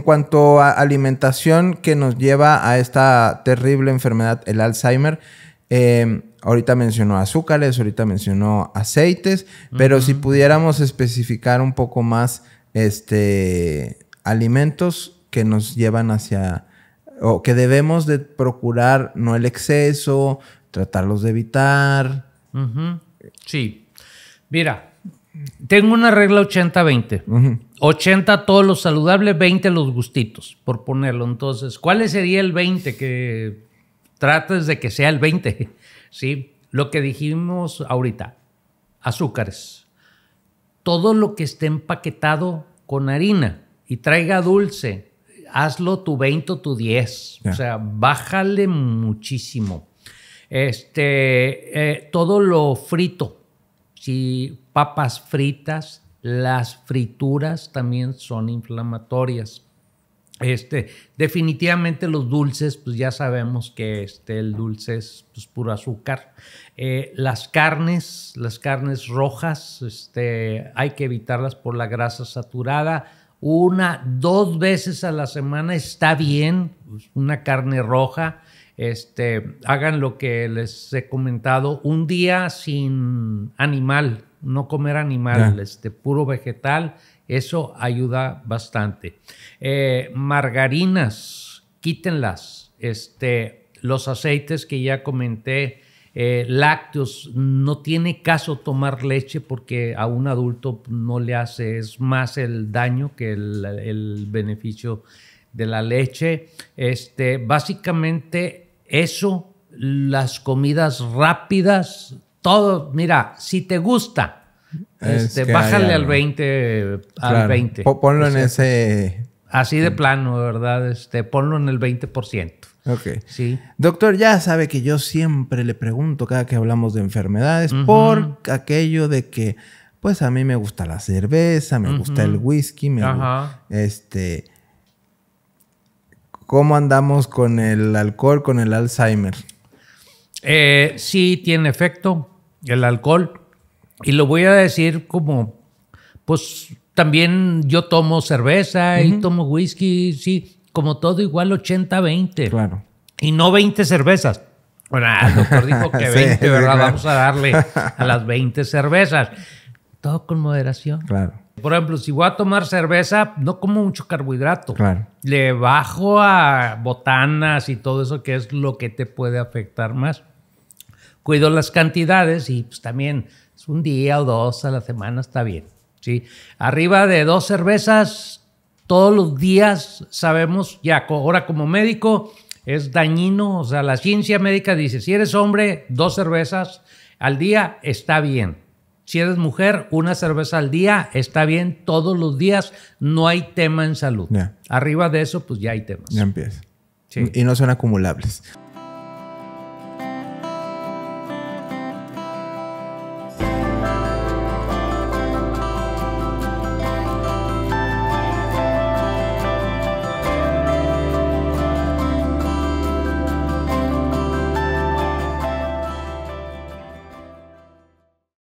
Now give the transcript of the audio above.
en cuanto a alimentación que nos lleva a esta terrible enfermedad, el Alzheimer, eh, ahorita mencionó azúcares, ahorita mencionó aceites, pero si pudiéramos especificar un poco más este, alimentos que nos llevan hacia, o que debemos de procurar no el exceso, tratarlos de evitar. Sí. Mira, tengo una regla 80-20. 80 todos lo saludables 20 los gustitos, por ponerlo. Entonces, ¿cuál sería el 20? Que trates de que sea el 20. ¿Sí? Lo que dijimos ahorita, azúcares. Todo lo que esté empaquetado con harina y traiga dulce, hazlo tu 20 o tu 10. O sea, bájale muchísimo. Este, eh, todo lo frito si papas fritas, las frituras también son inflamatorias. Este, definitivamente los dulces, pues ya sabemos que este, el dulce es pues, puro azúcar. Eh, las carnes, las carnes rojas, este, hay que evitarlas por la grasa saturada. Una, dos veces a la semana está bien, pues, una carne roja este, hagan lo que les he comentado, un día sin animal, no comer animal, este, puro vegetal, eso ayuda bastante. Eh, margarinas, quítenlas, este, los aceites que ya comenté, eh, lácteos, no tiene caso tomar leche porque a un adulto no le hace, es más el daño que el, beneficio de la leche. Este, básicamente eso, las comidas rápidas, todo, mira, si te gusta, este, bájale al 20, al 20. Ponlo en ese... Así de mm. plano, ¿verdad? Este, ponlo en el 20%. Ok. Sí. Doctor, ya sabe que yo siempre le pregunto cada que hablamos de enfermedades por aquello de que, pues a mí me gusta la cerveza, me gusta el whisky, me gusta... este, ¿Cómo andamos con el alcohol, con el Alzheimer? Eh, sí, tiene efecto el alcohol. Y lo voy a decir como, pues también yo tomo cerveza y tomo whisky, sí, como todo igual 80-20. Claro. Y no 20 cervezas. Bueno, ah, el doctor dijo que 20, ¿verdad? Vamos a darle a las 20 cervezas. Todo con moderación. Claro. Por ejemplo, si voy a tomar cerveza, no como mucho carbohidrato. Le bajo a botanas y todo eso, que es lo que te puede afectar más. Cuido las cantidades y pues también es pues, un día o dos a la semana está bien. ¿sí? Arriba de dos cervezas todos los días sabemos ya, ahora como médico es dañino, o sea, la ciencia médica dice, si eres hombre, dos cervezas al día está bien si eres mujer, una cerveza al día está bien todos los días. No hay tema en salud. Arriba de eso, pues ya hay temas. Ya empieza. Y no son acumulables.